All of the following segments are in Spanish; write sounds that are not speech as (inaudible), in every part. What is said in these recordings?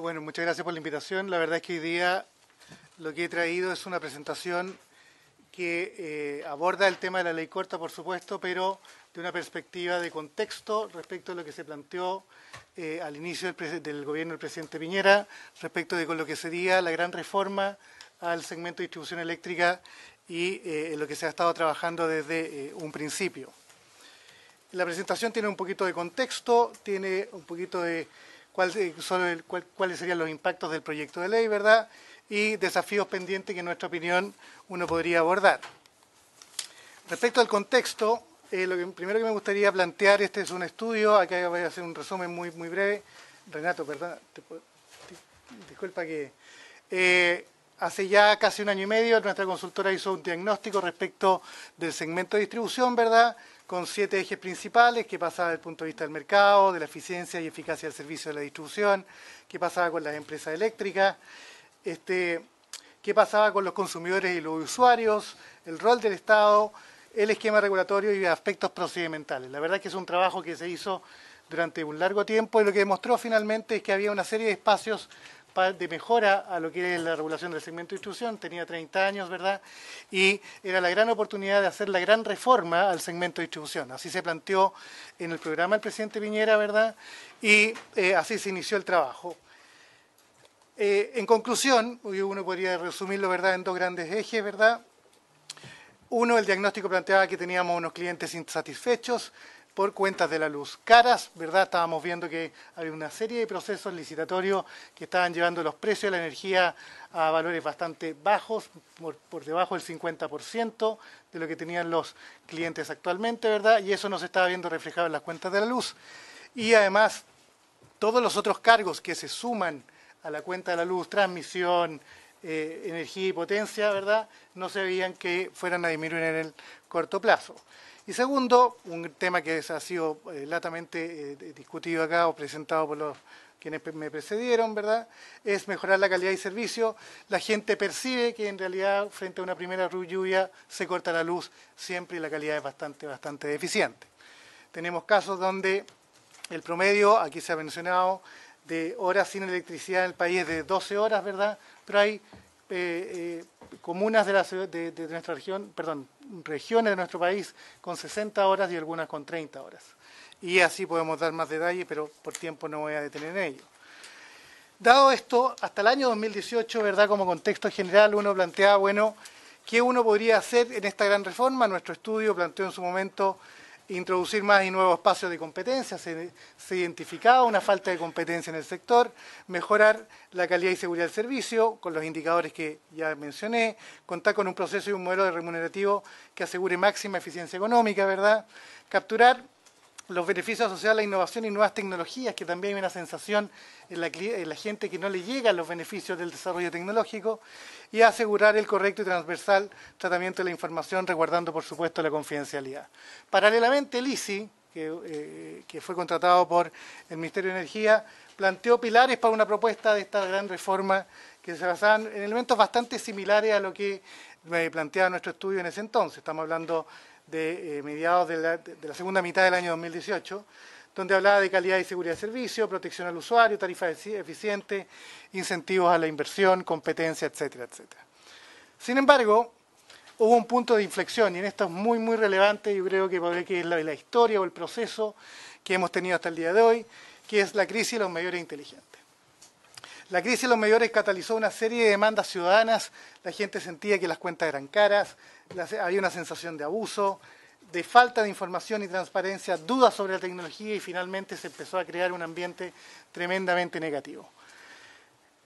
bueno, muchas gracias por la invitación. La verdad es que hoy día lo que he traído es una presentación que eh, aborda el tema de la ley corta, por supuesto, pero de una perspectiva de contexto respecto a lo que se planteó eh, al inicio del, gobierno del presidente Piñera, respecto de con lo que sería la gran reforma al segmento de distribución eléctrica y eh, lo que se ha estado trabajando desde un principio. La presentación tiene un poquito de contexto, tiene un poquito de cuáles eh, cuáles serían los impactos del proyecto de ley, ¿verdad? Y desafíos pendientes que en nuestra opinión uno podría abordar. Respecto al contexto, eh, lo primero que me gustaría plantear, este es un estudio, acá voy a hacer un resumen muy, muy breve. Renato, perdón, disculpa que... Eh, hace ya casi un año y medio nuestra consultora hizo un diagnóstico respecto del segmento de distribución, ¿verdad? con siete ejes principales, que pasaba desde el punto de vista del mercado, de la eficiencia y eficacia del servicio de la distribución, qué pasaba con las empresas eléctricas, este, qué pasaba con los consumidores y los usuarios, el rol del Estado, el esquema regulatorio y aspectos procedimentales. La verdad es que es un trabajo que se hizo durante un largo tiempo y lo que demostró finalmente es que había una serie de espacios de mejora a lo que es la regulación del segmento de distribución, tenía 30 años, ¿verdad? Y era la gran oportunidad de hacer la gran reforma al segmento de distribución. Así se planteó en el programa el presidente Viñera ¿verdad? Y eh, así se inició el trabajo. Eh, en conclusión, uno podría resumirlo, ¿verdad?, en dos grandes ejes, ¿verdad? Uno, el diagnóstico planteaba que teníamos unos clientes insatisfechos, por cuentas de la luz. Caras, ¿verdad? Estábamos viendo que había una serie de procesos licitatorios que estaban llevando los precios de la energía a valores bastante bajos, por, debajo del 50% de lo que tenían los clientes actualmente, ¿verdad? Y eso nos estaba viendo reflejado en las cuentas de la luz. Y además, todos los otros cargos que se suman a la cuenta de la luz, transmisión, eh, energía y potencia, ¿verdad? No se veían que fueran a disminuir en el corto plazo. Y segundo, un tema que ha sido eh, latamente eh, discutido acá o presentado por los quienes me precedieron, ¿verdad? Es mejorar la calidad y servicio. La gente percibe que en realidad frente a una primera lluvia se corta la luz siempre y la calidad es bastante, bastante deficiente. Tenemos casos donde el promedio, aquí se ha mencionado, de horas sin electricidad en el país de 12 horas, ¿verdad? Pero hay eh, eh, comunas de, de, nuestra región, perdón, regiones de nuestro país con 60 horas y algunas con 30 horas. Y así podemos dar más detalle, pero por tiempo no voy a detener en ello. Dado esto, hasta el año 2018, ¿verdad? Como contexto general, uno planteaba, bueno, ¿qué uno podría hacer en esta gran reforma? Nuestro estudio planteó en su momento introducir más y nuevos espacios de competencia, se, identificaba una falta de competencia en el sector, mejorar la calidad y seguridad del servicio con los indicadores que ya mencioné, contar con un proceso y un modelo de remunerativo que asegure máxima eficiencia económica, ¿verdad? Capturar los beneficios asociados a la innovación y nuevas tecnologías, que también hay una sensación en la, gente que no le llegan los beneficios del desarrollo tecnológico, y asegurar el correcto y transversal tratamiento de la información, resguardando, por supuesto, la confidencialidad. Paralelamente, el ICI, eh, que, fue contratado por el Ministerio de Energía, planteó pilares para una propuesta de esta gran reforma que se basaban en elementos bastante similares a lo que eh, planteaba nuestro estudio en ese entonces. Estamos hablando de eh, mediados de la, segunda mitad del año 2018, donde hablaba de calidad y seguridad de servicio, protección al usuario, tarifas eficientes, incentivos a la inversión, competencia, etcétera, etcétera. Sin embargo, hubo un punto de inflexión y en esto es muy, muy relevante, yo creo que podría que es la, la historia o el proceso que hemos tenido hasta el día de hoy, que es la crisis de los mayores inteligentes. La crisis de los mayores catalizó una serie de demandas ciudadanas, la gente sentía que las cuentas eran caras, había una sensación de abuso, de falta de información y transparencia, dudas sobre la tecnología y finalmente se empezó a crear un ambiente tremendamente negativo.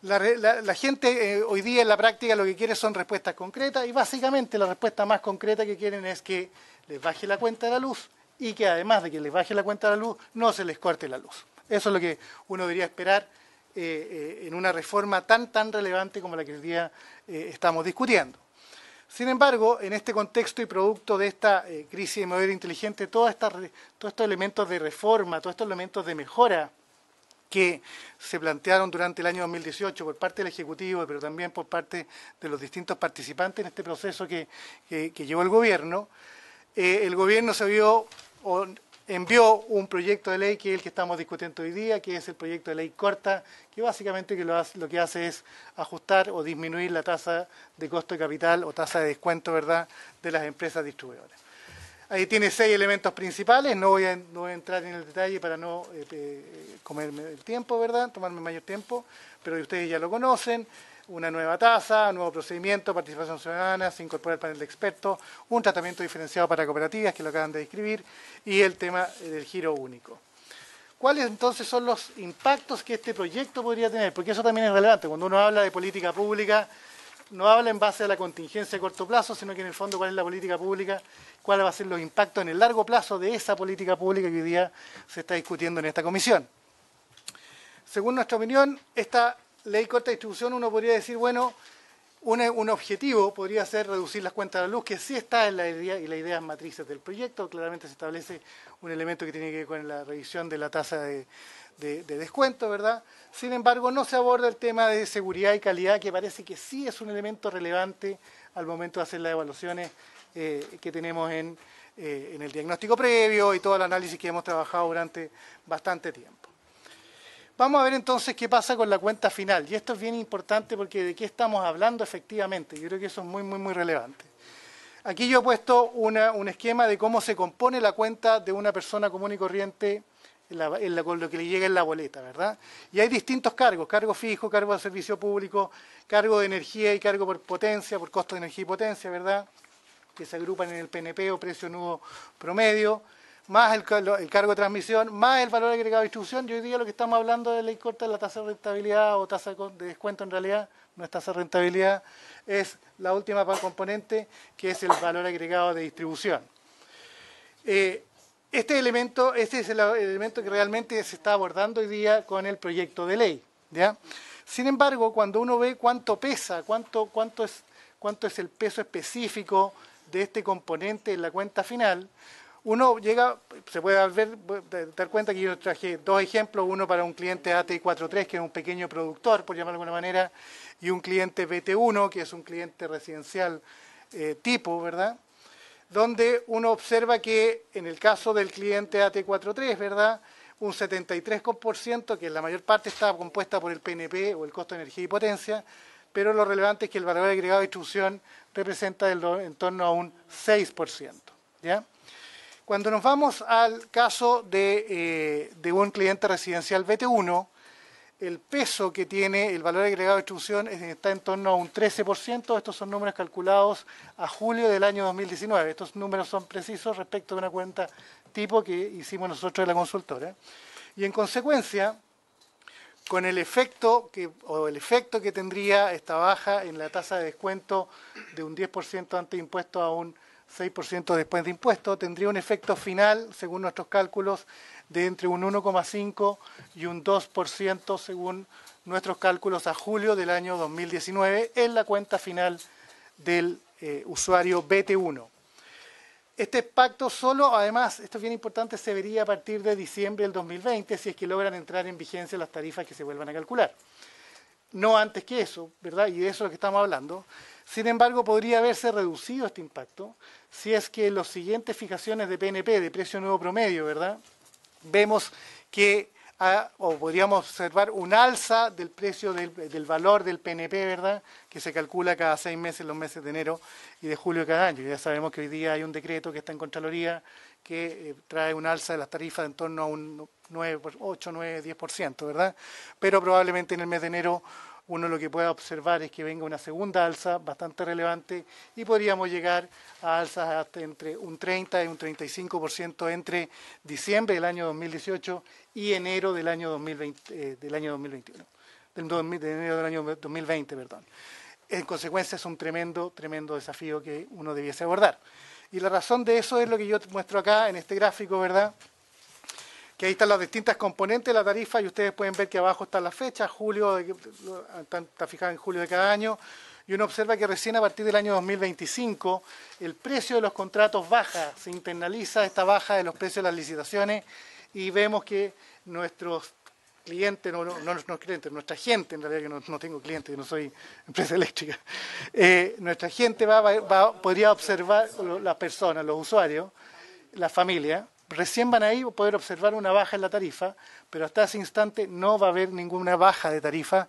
La, gente eh, hoy día en la práctica lo que quiere son respuestas concretas y básicamente la respuesta más concreta que quieren es que les baje la cuenta de la luz y que además de que les baje la cuenta de la luz, no se les corte la luz. Eso es lo que uno debería esperar eh, eh, en una reforma tan, tan relevante como la que hoy día eh, estamos discutiendo. Sin embargo, en este contexto y producto de esta crisis de movilidad inteligente, todos estos elementos de reforma, todos estos elementos de mejora que se plantearon durante el año 2018 por parte del Ejecutivo, pero también por parte de los distintos participantes en este proceso que, llevó el gobierno, el gobierno se vio envió un proyecto de ley que es el que estamos discutiendo hoy día, que es el proyecto de ley corta, que básicamente lo, hace, lo que hace es ajustar o disminuir la tasa de costo de capital o tasa de descuento ¿verdad? de las empresas distribuidoras. Ahí tiene seis elementos principales, no voy a, entrar en el detalle para no este, eh, comerme el tiempo, ¿verdad? tomarme mayor tiempo, pero ustedes ya lo conocen una nueva tasa, un nuevo procedimiento, participación ciudadana, se incorpora el panel de expertos, un tratamiento diferenciado para cooperativas, que lo acaban de describir, y el tema del giro único. ¿Cuáles entonces son los impactos que este proyecto podría tener? Porque eso también es relevante. Cuando uno habla de política pública, no habla en base a la contingencia a corto plazo, sino que en el fondo cuál es la política pública, cuáles van a ser los impactos en el largo plazo de esa política pública que hoy día se está discutiendo en esta comisión. Según nuestra opinión, esta ley corta de distribución uno podría decir, bueno, un, objetivo podría ser reducir las cuentas de la luz, que sí está en la idea y las ideas matrices del proyecto. Claramente se establece un elemento que tiene que ver con la revisión de la tasa de, descuento, ¿verdad? Sin embargo, no se aborda el tema de seguridad y calidad, que parece que sí es un elemento relevante al momento de hacer las evaluaciones eh, que tenemos eh, en el diagnóstico previo y todo el análisis que hemos trabajado durante bastante tiempo. Vamos a ver entonces qué pasa con la cuenta final. Y esto es bien importante porque de qué estamos hablando efectivamente. Yo creo que eso es muy, muy, muy relevante. Aquí yo he puesto un esquema de cómo se compone la cuenta de una persona común y corriente con lo que le llega en la boleta, ¿verdad? Y hay distintos cargos, cargo fijo, cargo de servicio público, cargo de energía y cargo por potencia, por costo de energía y potencia, ¿verdad? Que se agrupan en el PNP o precio nudo promedio más el, cargo de transmisión, más el valor agregado de distribución. Y hoy día lo que estamos hablando de ley corta es la tasa de rentabilidad o tasa de descuento en realidad, no es tasa de rentabilidad, es la última componente que es el valor agregado de distribución. Eh, este elemento, este es el elemento que realmente se está abordando hoy día con el proyecto de ley. Sin embargo, cuando uno ve cuánto pesa, cuánto, cuánto, es, cuánto es el peso específico de este componente en la cuenta final, uno llega, se puede ver, dar cuenta que yo traje dos ejemplos, uno para un cliente at 43 que es un pequeño productor, por llamarlo de alguna manera, y un cliente BT1, que es un cliente residencial eh, tipo, ¿verdad? Donde uno observa que en el caso del cliente AT43, ¿verdad? Un 73%, que en la mayor parte está compuesta por el PNP o el costo de energía y potencia, pero lo relevante es que el valor agregado de distribución representa en torno a un 6%, ¿ya? Cuando nos vamos al caso de, eh, un cliente residencial BT1, el peso que tiene el valor agregado de distribución está en torno a un 13%. Estos son números calculados a julio del año 2019. Estos números son precisos respecto de una cuenta tipo que hicimos nosotros de la consultora. Y en consecuencia, con el efecto que, o el efecto que tendría esta baja en la tasa de descuento de un 10% ante impuesto a un 6% después de impuesto, tendría un efecto final, según nuestros cálculos, de entre un 1,5 y un 2%, según nuestros cálculos a julio del año 2019, en la cuenta final del eh, usuario BT1. Este pacto solo, además, esto es bien importante, se vería a partir de diciembre del 2020, si es que logran entrar en vigencia las tarifas que se vuelvan a calcular no antes que eso, ¿verdad? Y de eso es lo que estamos hablando. Sin embargo, podría haberse reducido este impacto si es que en las siguientes fijaciones de PNP, de precio nuevo promedio, ¿verdad? Vemos que, ah, o podríamos observar un alza del precio del, del, valor del PNP, ¿verdad? Que se calcula cada seis meses, los meses de enero y de julio de cada año. Ya sabemos que hoy día hay un decreto que está en Contraloría que eh, trae un alza de las tarifas de en torno a un 9, 8, 9, 10%, ¿verdad? Pero probablemente en el mes de enero uno lo que pueda observar es que venga una segunda alza bastante relevante y podríamos llegar a alzas hasta entre un 30 y un 35% entre diciembre del año 2018 y enero del año 2020, del 2021, del del año 2020, perdón. En consecuencia es un tremendo, tremendo desafío que uno debiese abordar. Y la razón de eso es lo que yo te muestro acá en este gráfico, ¿verdad? Que ahí están las distintas componentes de la tarifa y ustedes pueden ver que abajo está la fecha, julio, está fijada en julio de cada año, y uno observa que recién a partir del año 2025 el precio de los contratos baja, se internaliza esta baja de los precios de las licitaciones y vemos que nuestros clientes, no, no, no clientes, nuestra gente, en realidad que no, tengo clientes, yo no soy (laughs) empresa eléctrica, eh, nuestra gente va, va, podría observar, las personas, los usuarios, la familia, recién van ahí a poder observar una baja en la tarifa, pero hasta ese instante no va a haber ninguna baja de tarifa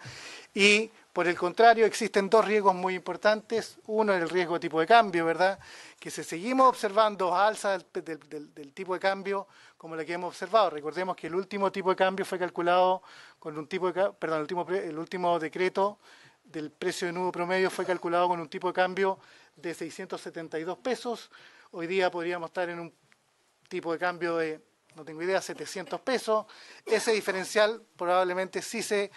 y por el contrario, existen dos riesgos muy importantes. Uno es el riesgo de tipo de cambio, ¿verdad? Que si seguimos observando alzas del, del, tipo de cambio como la que hemos observado, recordemos que el último tipo de cambio fue calculado con un tipo de, perdón, el último, el último decreto del precio de nudo promedio fue calculado con un tipo de cambio de 672 pesos. Hoy día podríamos estar en un tipo de cambio de, no tengo idea, 700 pesos. Ese diferencial probablemente sí se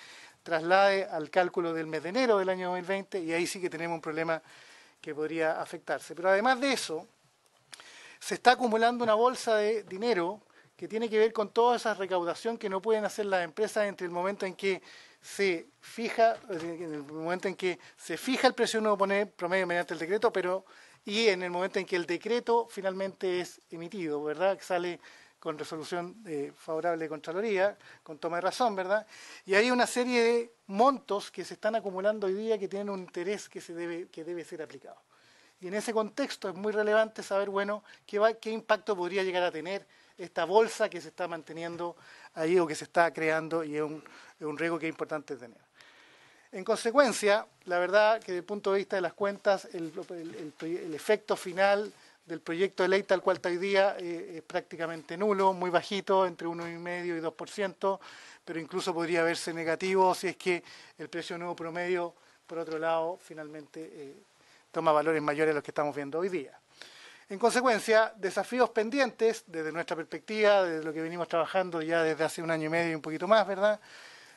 traslade al cálculo del mes de enero del año 2020 y ahí sí que tenemos un problema que podría afectarse. Pero además de eso, se está acumulando una bolsa de dinero que tiene que ver con toda esa recaudación que no pueden hacer las empresas entre el momento en que se fija, en el momento en que se fija el precio nuevo promedio mediante el decreto, pero y en el momento en que el decreto finalmente es emitido, ¿verdad? sale con resolución eh, favorable de Contraloría, con toma de razón, ¿verdad? Y hay una serie de montos que se están acumulando hoy día que tienen un interés que, se debe, que debe ser aplicado. Y en ese contexto es muy relevante saber, bueno, qué, impacto podría llegar a tener esta bolsa que se está manteniendo ahí o que se está creando y es un, riesgo que es importante tener. En consecuencia, la verdad que desde el punto de vista de las cuentas, el efecto final del proyecto de ley tal cual hoy día eh, es prácticamente nulo, muy bajito, entre 1,5 y 2%, pero incluso podría verse negativo si es que el precio nuevo promedio, por otro lado, finalmente eh, toma valores mayores a los que estamos viendo hoy día. En consecuencia, desafíos pendientes desde nuestra perspectiva, desde lo que venimos trabajando ya desde hace un año y medio y un poquito más, ¿verdad?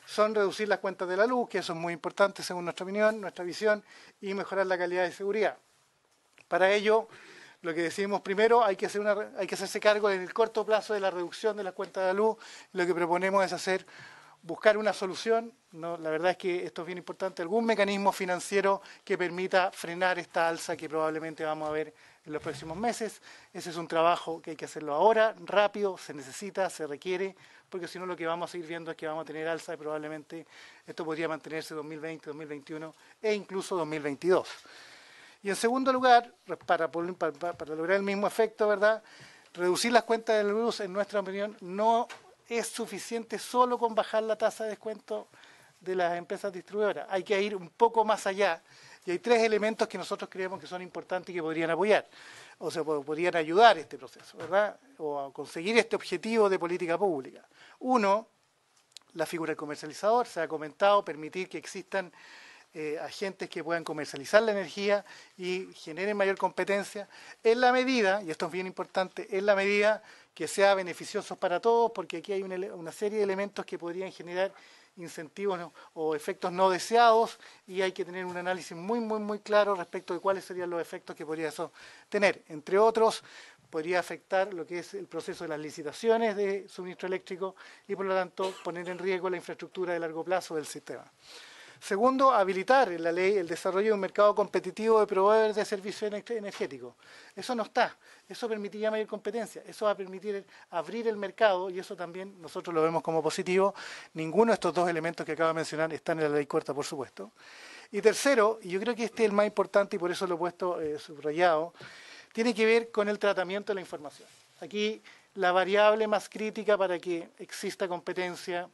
son reducir las cuentas de la luz, que eso es muy importante según nuestra opinión, nuestra visión, y mejorar la calidad de seguridad. Para ello, lo que decimos primero, hay que, hacerse cargo en el corto plazo de la reducción de las cuentas de la luz. Lo que proponemos es hacer, buscar una solución. No, la verdad es que esto es bien importante, algún mecanismo financiero que permita frenar esta alza que probablemente vamos a ver en los próximos meses. Ese es un trabajo que hay que hacerlo ahora, rápido, se necesita, se requiere, porque si no lo que vamos a seguir viendo es que vamos a tener alza y probablemente esto podría mantenerse 2020, 2021 e incluso 2022. Y en segundo lugar, pues, para, lograr el mismo efecto, ¿verdad? Reducir las cuentas del virus, en nuestra opinión, no es suficiente solo con bajar la tasa de descuento de las empresas distribuidoras. Hay que ir un poco más allá. Y hay tres elementos que nosotros creemos que son importantes y que podrían apoyar, o sea, podrían ayudar este proceso, ¿verdad? O a conseguir este objetivo de política pública. Uno, la figura del comercializador, se ha comentado, permitir que existan eh, agentes que puedan comercializar la energía y generen mayor competencia, en la medida, y esto es bien importante, en la medida que sea beneficioso para todos, porque aquí hay una, serie de elementos que podrían generar incentivos o efectos no deseados y hay que tener un análisis muy, muy, muy claro respecto de cuáles serían los efectos que podría eso tener. Entre otros, podría afectar lo que es el proceso de las licitaciones de suministro eléctrico y, por lo tanto, poner en riesgo la infraestructura de largo plazo del sistema. Segundo, habilitar en la ley el desarrollo de un mercado competitivo de proveedores de servicios energéticos. Eso no está. Eso permitiría mayor competencia. Eso va a permitir abrir el mercado y eso también nosotros lo vemos como positivo. Ninguno de estos dos elementos que acabo de mencionar están en la ley cuarta, por supuesto. Y tercero, y yo creo que este es el más importante y por eso lo he puesto eh, subrayado, tiene que ver con el tratamiento de la información. Aquí la variable más crítica para que exista competencia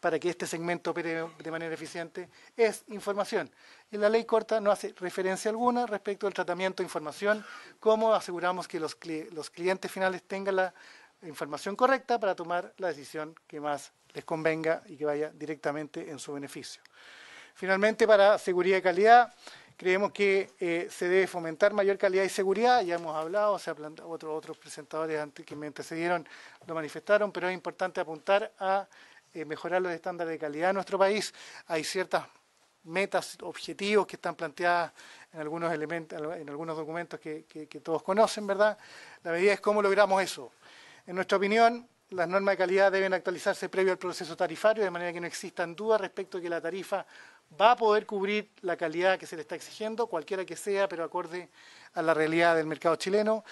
para que este segmento opere de manera eficiente, es información. Y la ley corta no hace referencia alguna respecto al tratamiento de información, cómo aseguramos que los, clientes finales tengan la información correcta para tomar la decisión que más les convenga y que vaya directamente en su beneficio. Finalmente, para seguridad y calidad, creemos que eh, se debe fomentar mayor calidad y seguridad, ya hemos hablado, se otros, otros presentadores que me antecedieron lo manifestaron, pero es importante apuntar a eh, mejorar los estándares de calidad en nuestro país. Hay ciertas metas, objetivos que están planteadas en algunos elementos, en algunos documentos que, todos conocen, ¿verdad? La medida es cómo logramos eso. En nuestra opinión, las normas de calidad deben actualizarse previo al proceso tarifario, de manera que no existan dudas respecto a que la tarifa va a poder cubrir la calidad que se le está exigiendo, cualquiera que sea, pero acorde a la realidad del mercado chileno.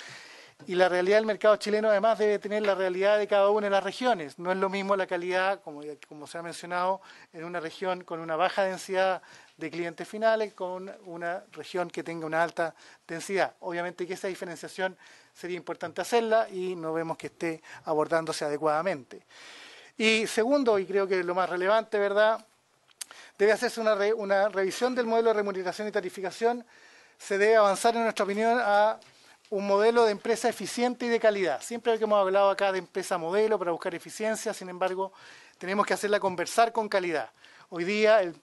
Y la realidad del mercado chileno además debe tener la realidad de cada una de las regiones. No es lo mismo la calidad, como, se ha mencionado, en una región con una baja densidad de clientes finales, con una región que tenga una alta densidad. Obviamente que esa diferenciación sería importante hacerla y no vemos que esté abordándose adecuadamente. Y segundo, y creo que lo más relevante, ¿verdad? Debe hacerse una, una revisión del modelo de remuneración y tarificación. Se debe avanzar, en nuestra opinión, a un modelo de empresa eficiente y de calidad. Siempre que hemos hablado acá de empresa modelo para buscar eficiencia, sin embargo, tenemos que hacerla conversar con calidad. Hoy día el,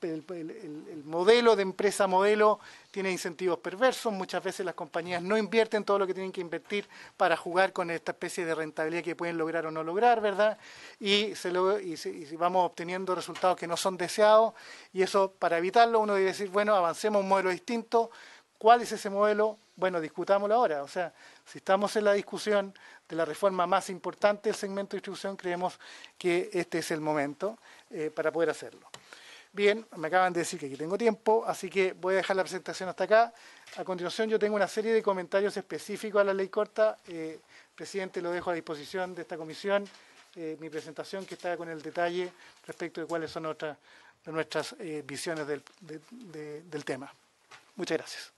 modelo de empresa modelo tiene incentivos perversos, muchas veces las compañías no invierten todo lo que tienen que invertir para jugar con esta especie de rentabilidad que pueden lograr o no lograr, ¿verdad? Y, se lo, y, y vamos obteniendo resultados que no son deseados y eso para evitarlo uno debe decir, bueno, avancemos un modelo distinto, ¿Cuál es ese modelo? Bueno, discutámoslo ahora. O sea, si estamos en la discusión de la reforma más importante del segmento de distribución, creemos que este es el momento eh, para poder hacerlo. Bien, me acaban de decir que aquí tengo tiempo, así que voy a dejar la presentación hasta acá. A continuación yo tengo una serie de comentarios específicos a la ley corta. Eh, presidente, lo dejo a disposición de esta comisión. Eh, mi presentación que está con el detalle respecto de cuáles son otras, nuestras visiones del tema. Muchas gracias.